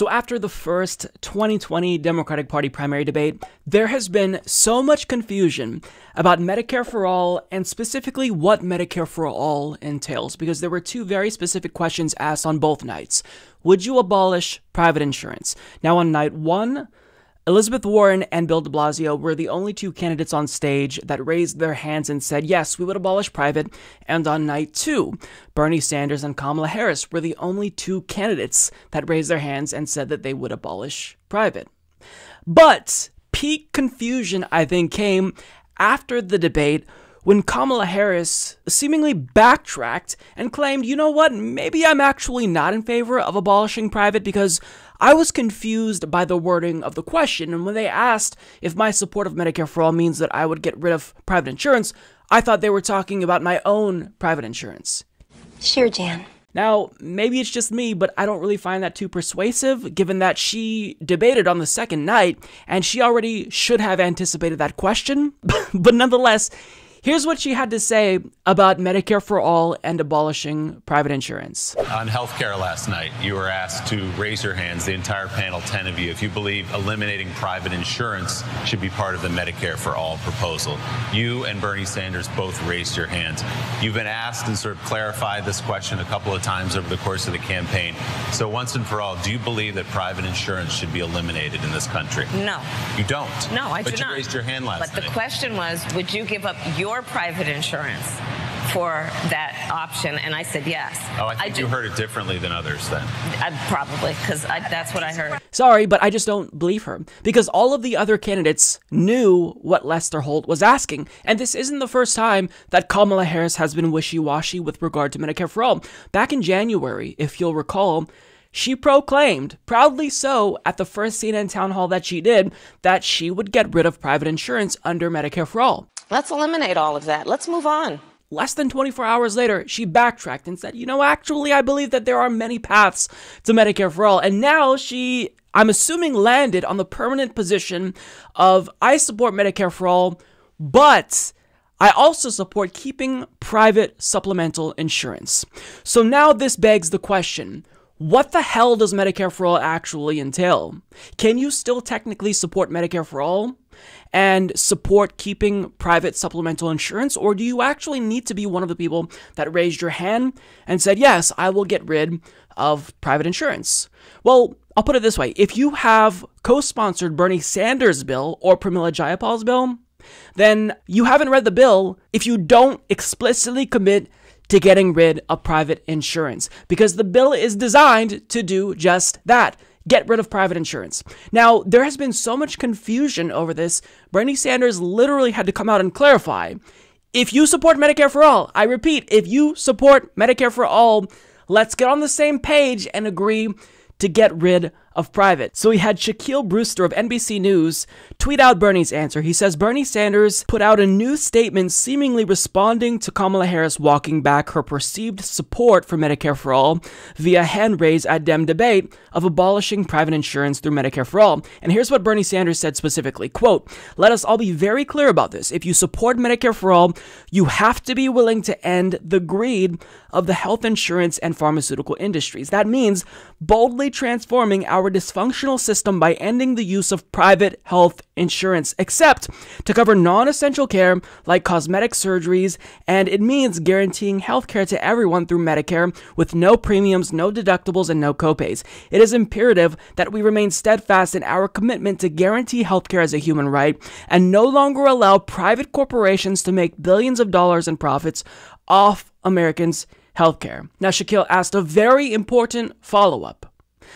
So, after the first 2020 Democratic Party primary debate, there has been so much confusion about Medicare for All and specifically what Medicare for All entails, because there were two very specific questions asked on both nights. Would you abolish private insurance? Now, on night one, Elizabeth Warren and Bill de Blasio were the only two candidates on stage that raised their hands and said, yes, we would abolish private. And on night two, Bernie Sanders and Kamala Harris were the only two candidates that raised their hands and said that they would abolish private. But peak confusion, I think, came after the debate when Kamala Harris seemingly backtracked and claimed, you know what, maybe I'm actually not in favor of abolishing private because I was confused by the wording of the question. And when they asked if my support of Medicare for All means that I would get rid of private insurance, I thought they were talking about my own private insurance. Sure, Jan. Now, maybe it's just me, but I don't really find that too persuasive, given that she debated on the second night, and she already should have anticipated that question. but nonetheless, Here's what she had to say about Medicare for All and abolishing private insurance. On healthcare last night, you were asked to raise your hands, the entire panel, 10 of you, if you believe eliminating private insurance should be part of the Medicare for All proposal. You and Bernie Sanders both raised your hands. You've been asked and sort of clarified this question a couple of times over the course of the campaign. So, once and for all, do you believe that private insurance should be eliminated in this country? No. You don't? No, I but do not. But you raised your hand last But night. the question was would you give up your your private insurance for that option? And I said yes. Oh, I think I you heard it differently than others then. Uh, I, probably, because that's what I heard. Sorry, but I just don't believe her. Because all of the other candidates knew what Lester Holt was asking. And this isn't the first time that Kamala Harris has been wishy washy with regard to Medicare for All. Back in January, if you'll recall, she proclaimed, proudly so, at the first CNN town hall that she did, that she would get rid of private insurance under Medicare for All. Let's eliminate all of that. Let's move on. Less than 24 hours later, she backtracked and said, You know, actually, I believe that there are many paths to Medicare for all. And now she, I'm assuming, landed on the permanent position of I support Medicare for all, but I also support keeping private supplemental insurance. So now this begs the question what the hell does Medicare for All actually entail? Can you still technically support Medicare for All and support keeping private supplemental insurance? Or do you actually need to be one of the people that raised your hand and said, Yes, I will get rid of private insurance? Well, I'll put it this way if you have co sponsored Bernie Sanders' bill or Pramila Jayapal's bill, then you haven't read the bill if you don't explicitly commit to getting rid of private insurance because the bill is designed to do just that get rid of private insurance. Now, there has been so much confusion over this, Bernie Sanders literally had to come out and clarify. If you support Medicare for All, I repeat, if you support Medicare for All, let's get on the same page and agree to get rid of private. So we had Shaquille Brewster of NBC News tweet out Bernie's answer. He says Bernie Sanders put out a new statement seemingly responding to Kamala Harris walking back her perceived support for Medicare for All via hand raise at Dem debate of abolishing private insurance through Medicare for All. And here's what Bernie Sanders said specifically, quote, "Let us all be very clear about this. If you support Medicare for All, you have to be willing to end the greed of the health insurance and pharmaceutical industries. That means boldly transforming our our dysfunctional system by ending the use of private health insurance, except to cover non essential care like cosmetic surgeries, and it means guaranteeing health care to everyone through Medicare with no premiums, no deductibles, and no copays. It is imperative that we remain steadfast in our commitment to guarantee health care as a human right and no longer allow private corporations to make billions of dollars in profits off Americans' healthcare. Now, Shaquille asked a very important follow up.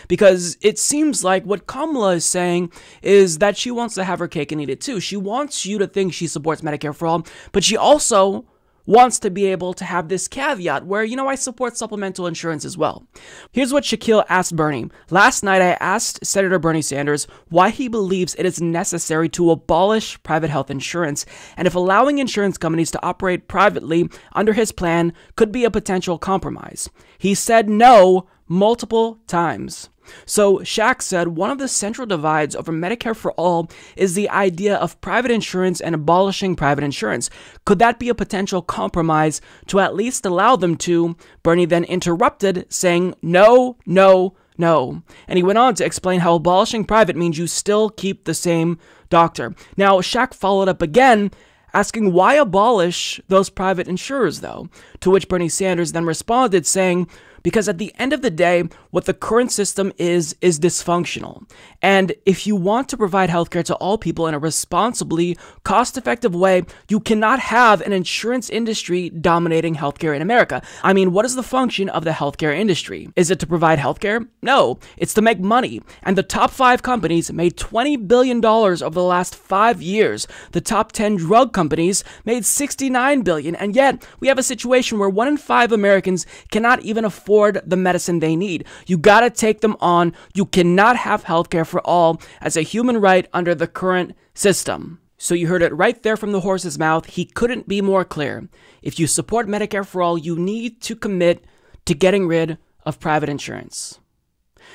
Because it seems like what Kamala is saying is that she wants to have her cake and eat it too. She wants you to think she supports Medicare for all, but she also wants to be able to have this caveat where, you know, I support supplemental insurance as well. Here's what Shaquille asked Bernie. Last night, I asked Senator Bernie Sanders why he believes it is necessary to abolish private health insurance and if allowing insurance companies to operate privately under his plan could be a potential compromise. He said no multiple times. So, Shaq said one of the central divides over Medicare for all is the idea of private insurance and abolishing private insurance. Could that be a potential compromise to at least allow them to? Bernie then interrupted, saying, No, no, no. And he went on to explain how abolishing private means you still keep the same doctor. Now, Shaq followed up again asking why abolish those private insurers, though? To which Bernie Sanders then responded, saying, because at the end of the day, what the current system is, is dysfunctional. And if you want to provide healthcare to all people in a responsibly, cost effective way, you cannot have an insurance industry dominating healthcare in America. I mean, what is the function of the healthcare industry? Is it to provide healthcare? No, it's to make money. And the top five companies made $20 billion over the last five years. The top 10 drug companies made $69 billion. And yet, we have a situation where one in five Americans cannot even afford afford the medicine they need. You got to take them on. You cannot have healthcare for all as a human right under the current system. So you heard it right there from the horse's mouth. He couldn't be more clear. If you support Medicare for all, you need to commit to getting rid of private insurance.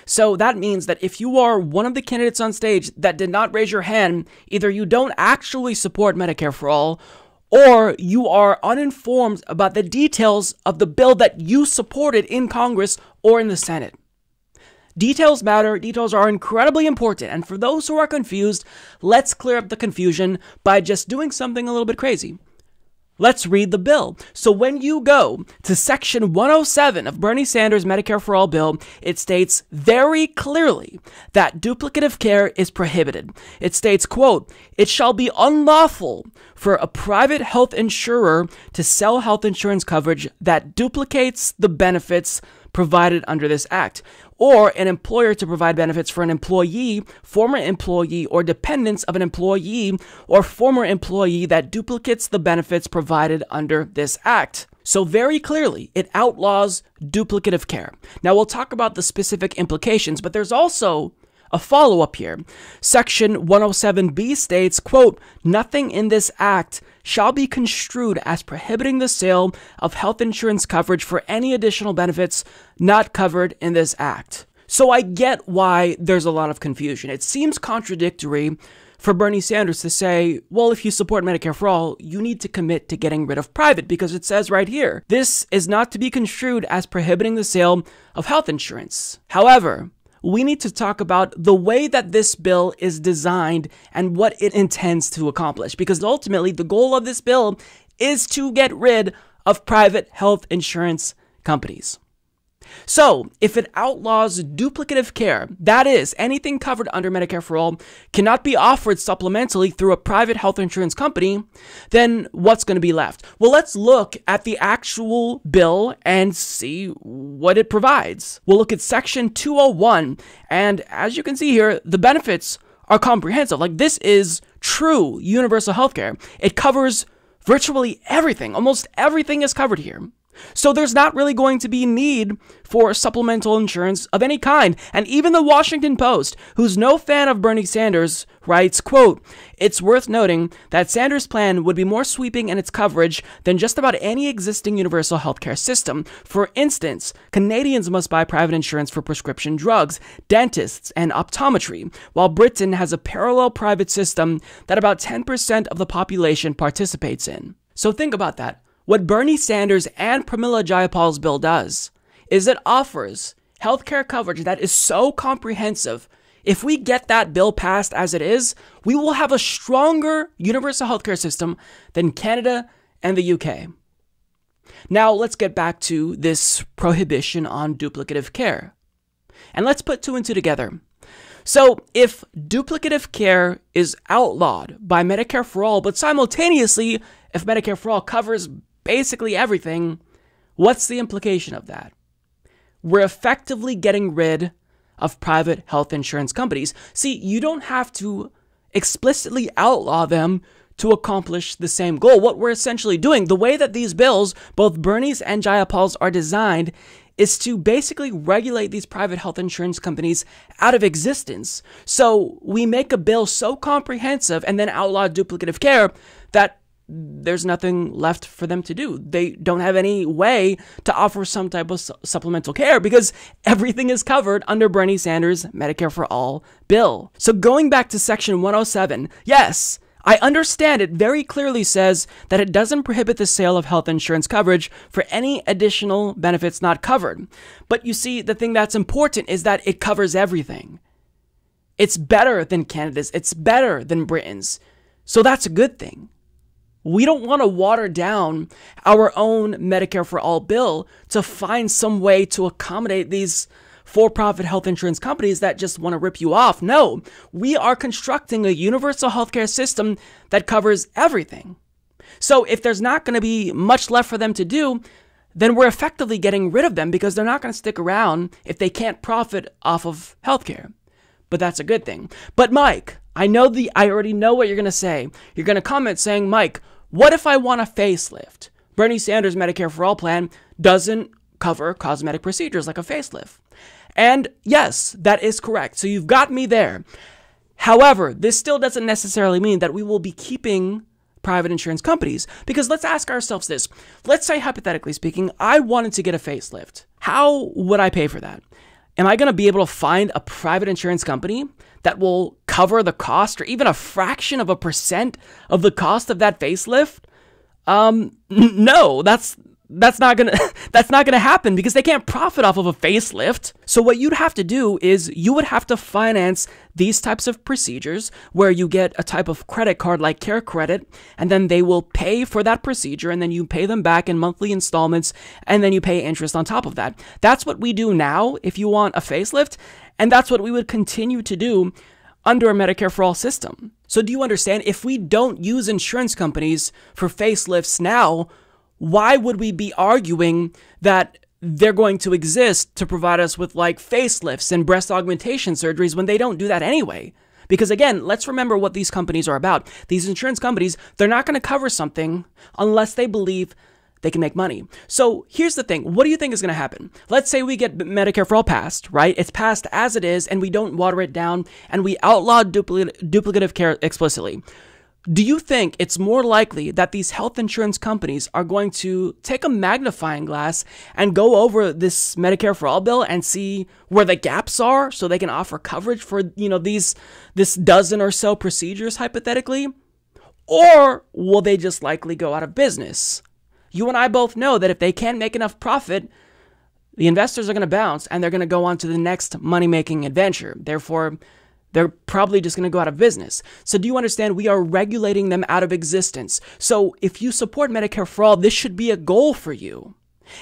So that means that if you are one of the candidates on stage that did not raise your hand, either you don't actually support Medicare for all or you are uninformed about the details of the bill that you supported in Congress or in the Senate. Details matter, details are incredibly important, and for those who are confused, let's clear up the confusion by just doing something a little bit crazy. Let's read the bill. So when you go to section 107 of Bernie Sanders' Medicare for All bill, it states very clearly that duplicative care is prohibited. It states, quote, it shall be unlawful for a private health insurer to sell health insurance coverage that duplicates the benefits provided under this act or an employer to provide benefits for an employee, former employee, or dependents of an employee or former employee that duplicates the benefits provided under this act. So, very clearly, it outlaws duplicative care. Now, we'll talk about the specific implications, but there's also a follow-up here. Section 107b states, quote, "Nothing in this act shall be construed as prohibiting the sale of health insurance coverage for any additional benefits not covered in this act." So I get why there's a lot of confusion. It seems contradictory for Bernie Sanders to say, well, if you support Medicare for all, you need to commit to getting rid of private because it says right here, this is not to be construed as prohibiting the sale of health insurance. However, we need to talk about the way that this bill is designed and what it intends to accomplish. Because ultimately, the goal of this bill is to get rid of private health insurance companies. So, if it outlaws duplicative care, that is, anything covered under Medicare for All cannot be offered supplementally through a private health insurance company, then what's going to be left? Well, let's look at the actual bill and see what it provides. We'll look at Section 201, and as you can see here, the benefits are comprehensive. Like, this is true universal health care. It covers virtually everything, almost everything is covered here. So there's not really going to be need for supplemental insurance of any kind. And even the Washington Post, who's no fan of Bernie Sanders, writes, quote, "It's worth noting that Sanders' plan would be more sweeping in its coverage than just about any existing universal healthcare system. For instance, Canadians must buy private insurance for prescription drugs, dentists, and optometry, while Britain has a parallel private system that about 10% of the population participates in." So think about that. What Bernie Sanders and Pramila Jayapal's bill does is it offers healthcare coverage that is so comprehensive. If we get that bill passed as it is, we will have a stronger universal healthcare system than Canada and the UK. Now, let's get back to this prohibition on duplicative care. And let's put two and two together. So, if duplicative care is outlawed by Medicare for All, but simultaneously, if Medicare for All covers basically everything, what's the implication of that? We're effectively getting rid of private health insurance companies. See, you don't have to explicitly outlaw them to accomplish the same goal. What we're essentially doing, the way that these bills, both Bernie's and Jayapal's, are designed, is to basically regulate these private health insurance companies out of existence. So we make a bill so comprehensive and then outlaw duplicative care that there's nothing left for them to do. They don't have any way to offer some type of su supplemental care because everything is covered under Bernie Sanders' Medicare for All bill. So going back to Section 107, yes. I understand it very clearly says that it doesn't prohibit the sale of health insurance coverage for any additional benefits not covered. But you see, the thing that's important is that it covers everything. It's better than Canada's, it's better than Britain's. So that's a good thing. We don't want to water down our own Medicare for All bill to find some way to accommodate these for profit health insurance companies that just want to rip you off. No, we are constructing a universal healthcare system that covers everything. So if there's not going to be much left for them to do, then we're effectively getting rid of them because they're not going to stick around if they can't profit off of healthcare. But that's a good thing. But Mike, I know the I already know what you're going to say. You're going to comment saying, "Mike, what if I want a facelift?" Bernie Sanders' Medicare for All plan doesn't cover cosmetic procedures like a facelift. And yes, that is correct. So you've got me there. However, this still doesn't necessarily mean that we will be keeping private insurance companies. Because let's ask ourselves this. Let's say, hypothetically speaking, I wanted to get a facelift. How would I pay for that? Am I going to be able to find a private insurance company that will cover the cost or even a fraction of a percent of the cost of that facelift? Um, no, that's that's not gonna that's not gonna happen because they can't profit off of a facelift. So what you'd have to do is you would have to finance these types of procedures where you get a type of credit card like care credit, and then they will pay for that procedure, and then you pay them back in monthly installments, and then you pay interest on top of that. That's what we do now if you want a facelift, and that's what we would continue to do under a Medicare for All system. So do you understand? If we don't use insurance companies for facelifts now, why would we be arguing that they're going to exist to provide us with like facelifts and breast augmentation surgeries when they don't do that anyway? Because again, let's remember what these companies are about. These insurance companies, they're not going to cover something unless they believe they can make money. So here's the thing. What do you think is going to happen? Let's say we get Medicare for All passed, right? It's passed as it is and we don't water it down and we outlaw dupli duplicative care explicitly. Do you think it's more likely that these health insurance companies are going to take a magnifying glass and go over this Medicare for All bill and see where the gaps are so they can offer coverage for, you know, these this dozen or so procedures hypothetically? Or will they just likely go out of business? You and I both know that if they can't make enough profit, the investors are going to bounce and they're going to go on to the next money-making adventure. Therefore, they're probably just going to go out of business. So, do you understand? We are regulating them out of existence. So, if you support Medicare for all, this should be a goal for you.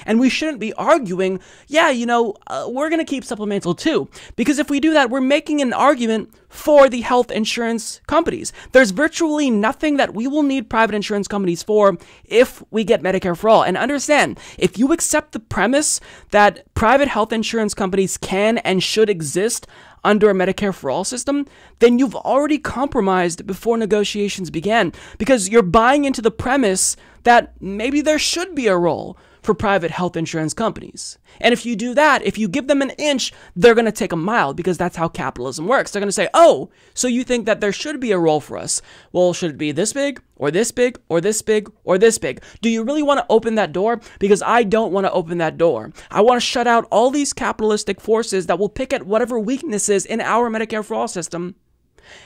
And we shouldn't be arguing, yeah, you know, uh, we're going to keep supplemental too. Because if we do that, we're making an argument for the health insurance companies. There's virtually nothing that we will need private insurance companies for if we get Medicare for all. And understand, if you accept the premise that private health insurance companies can and should exist under a Medicare for all system, then you've already compromised before negotiations began because you're buying into the premise that maybe there should be a role for private health insurance companies. And if you do that, if you give them an inch, they're going to take a mile because that's how capitalism works. They're going to say, oh, so you think that there should be a role for us? Well, should it be this big or this big or this big or this big? Do you really want to open that door? Because I don't want to open that door. I want to shut out all these capitalistic forces that will pick at whatever weaknesses in our Medicare for All system.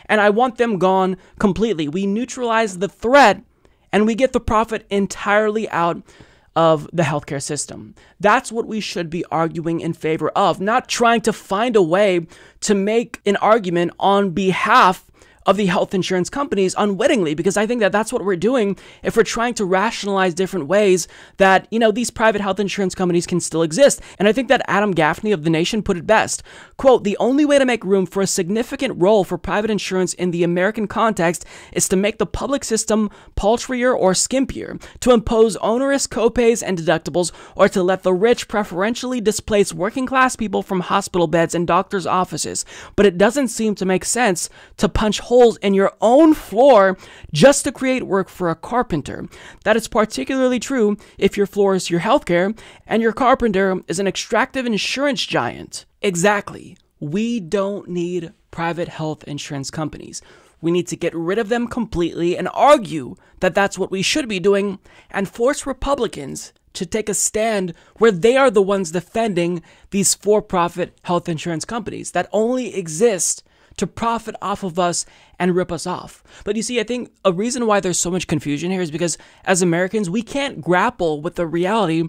And I want them gone completely. We neutralize the threat and we get the profit entirely out of the healthcare system. That's what we should be arguing in favor of, not trying to find a way to make an argument on behalf of the health insurance companies unwittingly, because I think that that's what we're doing if we're trying to rationalize different ways that, you know, these private health insurance companies can still exist. And I think that Adam Gaffney of The Nation put it best. Quote, the only way to make room for a significant role for private insurance in the American context is to make the public system paltrier or skimpier, to impose onerous copays and deductibles, or to let the rich preferentially displace working class people from hospital beds and doctor's offices. But it doesn't seem to make sense to punch holes in your own floor just to create work for a carpenter. That is particularly true if your floor is your healthcare and your carpenter is an extractive insurance giant. Exactly. We don't need private health insurance companies. We need to get rid of them completely and argue that that's what we should be doing and force Republicans to take a stand where they are the ones defending these for profit health insurance companies that only exist to profit off of us and rip us off. But you see, I think a reason why there's so much confusion here is because as Americans, we can't grapple with the reality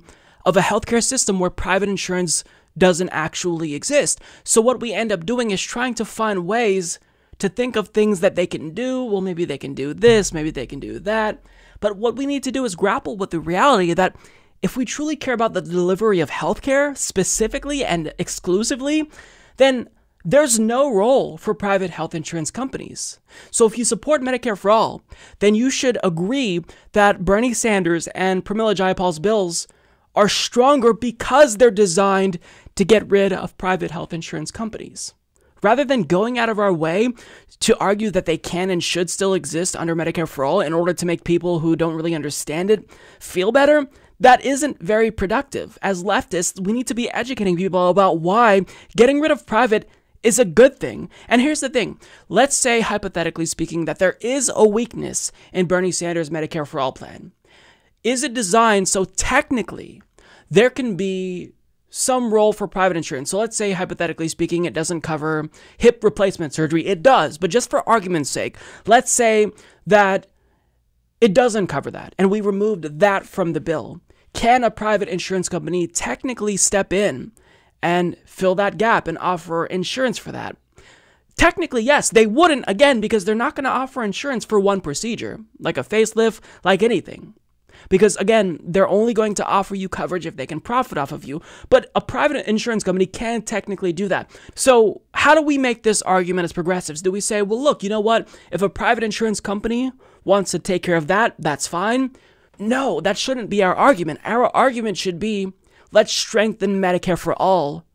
of a healthcare system where private insurance doesn't actually exist. So what we end up doing is trying to find ways to think of things that they can do. Well, maybe they can do this, maybe they can do that. But what we need to do is grapple with the reality that if we truly care about the delivery of healthcare specifically and exclusively, then there's no role for private health insurance companies. So if you support Medicare for All, then you should agree that Bernie Sanders and Pramila Jayapal's bills are stronger because they're designed to get rid of private health insurance companies. Rather than going out of our way to argue that they can and should still exist under Medicare for All in order to make people who don't really understand it feel better, that isn't very productive. As leftists, we need to be educating people about why getting rid of private is a good thing. And here's the thing let's say, hypothetically speaking, that there is a weakness in Bernie Sanders' Medicare for All plan. Is it designed so technically there can be some role for private insurance? So let's say, hypothetically speaking, it doesn't cover hip replacement surgery. It does, but just for argument's sake, let's say that it doesn't cover that and we removed that from the bill. Can a private insurance company technically step in and fill that gap and offer insurance for that. Technically, yes, they wouldn't again because they're not going to offer insurance for one procedure, like a facelift, like anything. Because again, they're only going to offer you coverage if they can profit off of you. But a private insurance company can technically do that. So, how do we make this argument as progressives? Do we say, well, look, you know what? If a private insurance company wants to take care of that, that's fine. No, that shouldn't be our argument. Our argument should be Let's strengthen Medicare for all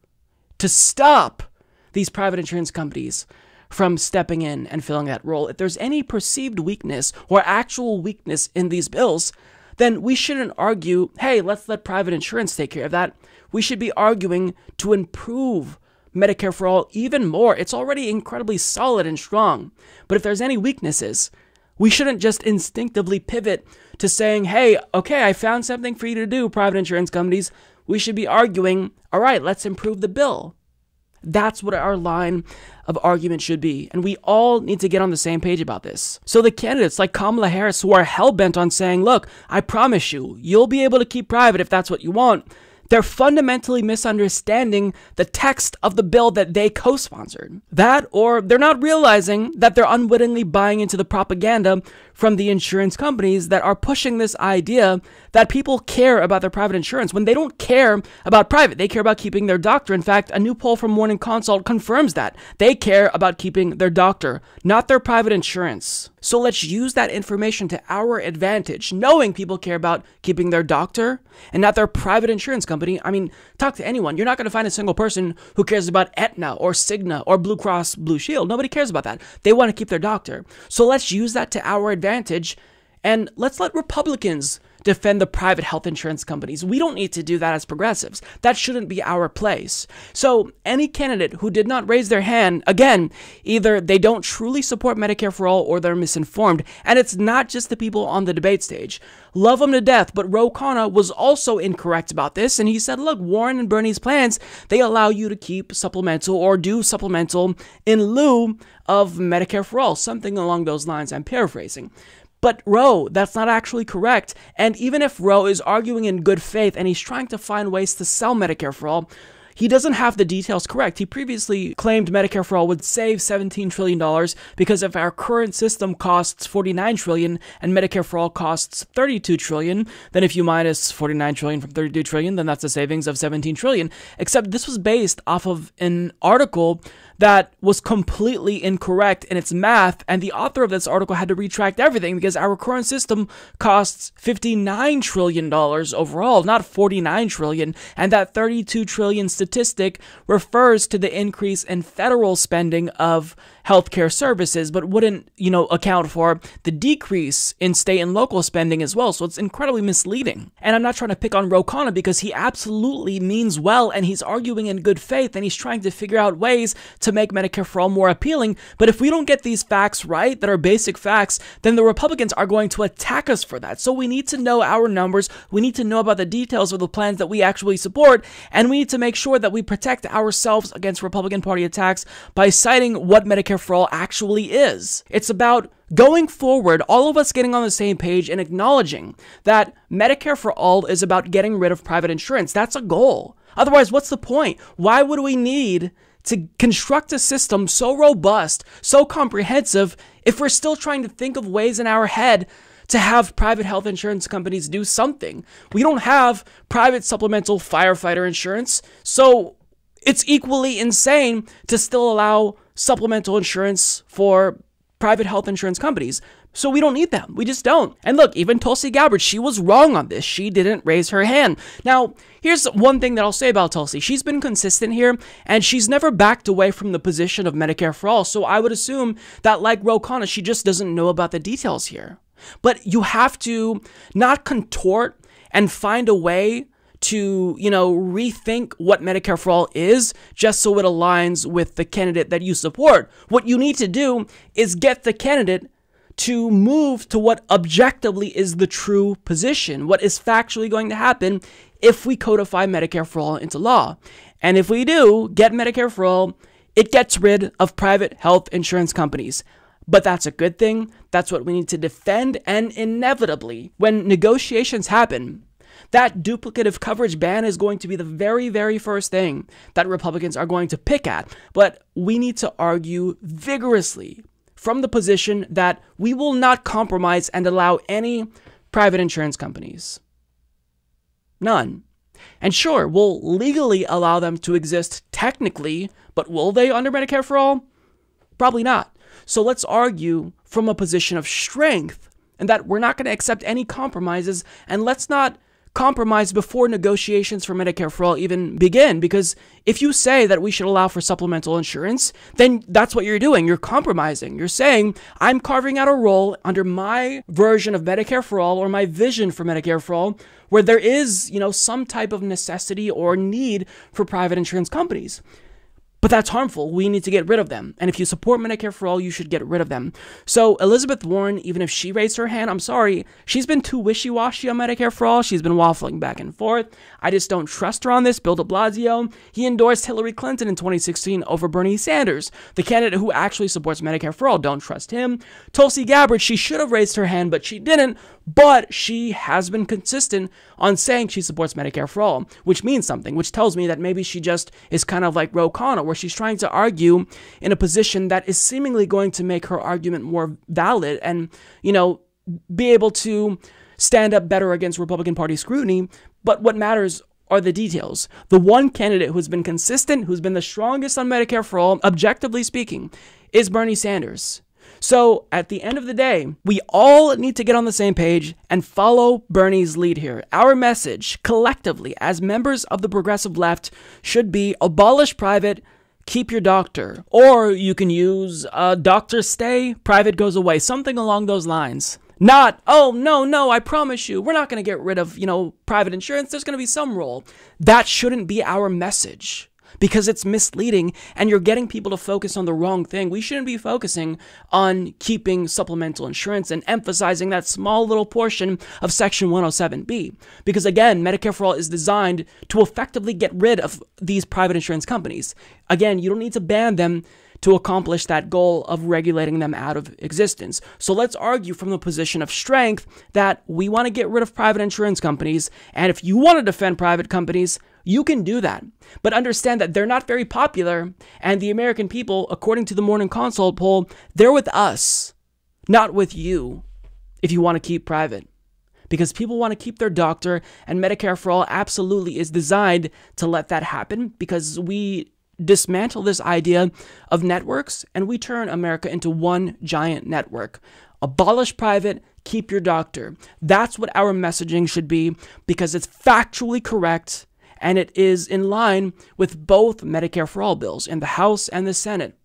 to stop these private insurance companies from stepping in and filling that role. If there's any perceived weakness or actual weakness in these bills, then we shouldn't argue, hey, let's let private insurance take care of that. We should be arguing to improve Medicare for all even more. It's already incredibly solid and strong. But if there's any weaknesses, we shouldn't just instinctively pivot to saying, hey, okay, I found something for you to do, private insurance companies we should be arguing, all right, let's improve the bill. That's what our line of argument should be. And we all need to get on the same page about this. So the candidates like Kamala Harris, who are hell bent on saying, look, I promise you, you'll be able to keep private if that's what you want, they're fundamentally misunderstanding the text of the bill that they co sponsored. That, or they're not realizing that they're unwittingly buying into the propaganda from the insurance companies that are pushing this idea that people care about their private insurance when they don't care about private. They care about keeping their doctor. In fact, a new poll from Morning Consult confirms that. They care about keeping their doctor, not their private insurance. So let's use that information to our advantage, knowing people care about keeping their doctor and not their private insurance company. I mean, talk to anyone. You're not going to find a single person who cares about Aetna or Cigna or Blue Cross Blue Shield. Nobody cares about that. They want to keep their doctor. So let's use that to our advantage advantage, and let's let Republicans defend the private health insurance companies. We don't need to do that as progressives. That shouldn't be our place. So, any candidate who did not raise their hand, again, either they don't truly support Medicare for all or they're misinformed. And it's not just the people on the debate stage. Love them to death, but Ro Khanna was also incorrect about this. And he said, look, Warren and Bernie's plans, they allow you to keep supplemental or do supplemental in lieu of Medicare for all, something along those lines. I'm paraphrasing. But Roe, that's not actually correct. And even if Roe is arguing in good faith and he's trying to find ways to sell Medicare for all, he doesn't have the details correct. He previously claimed Medicare for all would save $17 trillion because if our current system costs $49 trillion and Medicare for all costs $32 trillion, then if you minus $49 trillion from $32 trillion, then that's a savings of $17 trillion. Except this was based off of an article that was completely incorrect in its math, and the author of this article had to retract everything because our current system costs $59 trillion overall, not $49 trillion, and that $32 trillion statistic refers to the increase in federal spending of healthcare services, but wouldn't, you know, account for the decrease in state and local spending as well. So it's incredibly misleading. And I'm not trying to pick on Ro Khanna because he absolutely means well and he's arguing in good faith and he's trying to figure out ways to make Medicare for all more appealing. But if we don't get these facts right, that are basic facts, then the Republicans are going to attack us for that. So we need to know our numbers. We need to know about the details of the plans that we actually support. And we need to make sure that we protect ourselves against Republican Party attacks by citing what Medicare for All actually is. It's about going forward, all of us getting on the same page and acknowledging that Medicare for All is about getting rid of private insurance. That's a goal. Otherwise, what's the point? Why would we need to construct a system so robust, so comprehensive, if we're still trying to think of ways in our head to have private health insurance companies do something? We don't have private supplemental firefighter insurance, so it's equally insane to still allow supplemental insurance for private health insurance companies. So we don't need them. We just don't. And look, even Tulsi Gabbard, she was wrong on this. She didn't raise her hand. Now, here's one thing that I'll say about Tulsi. She's been consistent here, and she's never backed away from the position of Medicare for All. So I would assume that, like Ro Khanna, she just doesn't know about the details here. But you have to not contort and find a way to, you know, rethink what Medicare for All is just so it aligns with the candidate that you support. What you need to do is get the candidate to move to what objectively is the true position, what is factually going to happen if we codify Medicare for All into law. And if we do get Medicare for All, it gets rid of private health insurance companies. But that's a good thing. That's what we need to defend. And inevitably, when negotiations happen, that duplicative coverage ban is going to be the very, very first thing that Republicans are going to pick at. But we need to argue vigorously from the position that we will not compromise and allow any private insurance companies. None. And sure, we'll legally allow them to exist technically, but will they under Medicare for All? Probably not. So let's argue from a position of strength and that we're not going to accept any compromises and let's not compromise before negotiations for Medicare for All even begin. Because if you say that we should allow for supplemental insurance, then that's what you're doing. You're compromising. You're saying, I'm carving out a role under my version of Medicare for All or my vision for Medicare for All where there is, you know, some type of necessity or need for private insurance companies. But that's harmful. We need to get rid of them. And if you support Medicare for All, you should get rid of them. So, Elizabeth Warren, even if she raised her hand, I'm sorry, she's been too wishy washy on Medicare for All. She's been waffling back and forth. I just don't trust her on this. Bill de Blasio, he endorsed Hillary Clinton in 2016 over Bernie Sanders, the candidate who actually supports Medicare for All. Don't trust him. Tulsi Gabbard, she should have raised her hand, but she didn't. But she has been consistent on saying she supports Medicare for All, which means something, which tells me that maybe she just is kind of like Ro Khanna where she's trying to argue in a position that is seemingly going to make her argument more valid and, you know, be able to stand up better against Republican Party scrutiny. But what matters are the details. The one candidate who's been consistent, who's been the strongest on Medicare for all, objectively speaking, is Bernie Sanders. So at the end of the day, we all need to get on the same page and follow Bernie's lead here. Our message collectively as members of the progressive left should be abolish private, keep your doctor. Or you can use uh, doctor stay, private goes away, something along those lines. Not, oh, no, no, I promise you, we're not going to get rid of, you know, private insurance. There's going to be some role. That shouldn't be our message because it's misleading and you're getting people to focus on the wrong thing. We shouldn't be focusing on keeping supplemental insurance and emphasizing that small little portion of Section 107B. Because again, Medicare for All is designed to effectively get rid of these private insurance companies. Again, you don't need to ban them to accomplish that goal of regulating them out of existence. So let's argue from the position of strength that we want to get rid of private insurance companies. And if you want to defend private companies, you can do that. But understand that they're not very popular. And the American people, according to the Morning Consult poll, they're with us, not with you, if you want to keep private because people want to keep their doctor, and Medicare for All absolutely is designed to let that happen because we dismantle this idea of networks and we turn America into one giant network. Abolish private, keep your doctor. That's what our messaging should be because it's factually correct and it is in line with both Medicare for All bills in the House and the Senate.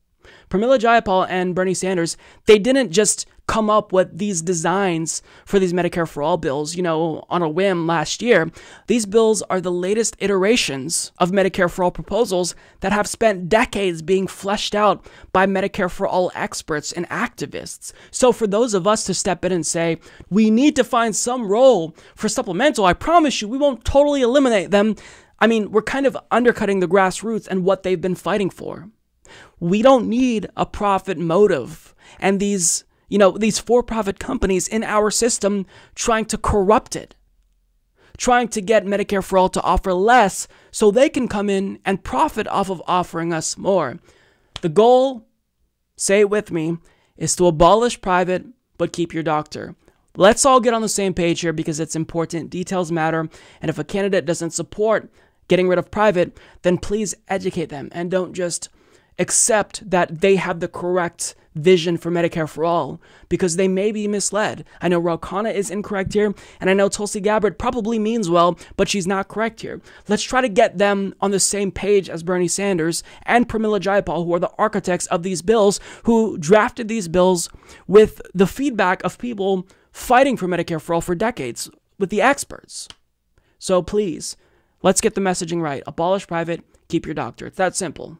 Pramila Jayapal and Bernie Sanders, they didn't just come up with these designs for these Medicare for All bills, you know, on a whim last year. These bills are the latest iterations of Medicare for All proposals that have spent decades being fleshed out by Medicare for All experts and activists. So for those of us to step in and say, we need to find some role for supplemental, I promise you, we won't totally eliminate them. I mean, we're kind of undercutting the grassroots and what they've been fighting for. We don't need a profit motive. And these you know, these for profit companies in our system trying to corrupt it, trying to get Medicare for All to offer less so they can come in and profit off of offering us more. The goal, say it with me, is to abolish private but keep your doctor. Let's all get on the same page here because it's important. Details matter. And if a candidate doesn't support getting rid of private, then please educate them and don't just except that they have the correct vision for Medicare for all because they may be misled. I know Raukana is incorrect here, and I know Tulsi Gabbard probably means well, but she's not correct here. Let's try to get them on the same page as Bernie Sanders and Pramila Jayapal, who are the architects of these bills, who drafted these bills with the feedback of people fighting for Medicare for all for decades with the experts. So please, let's get the messaging right. Abolish private, keep your doctor. It's that simple.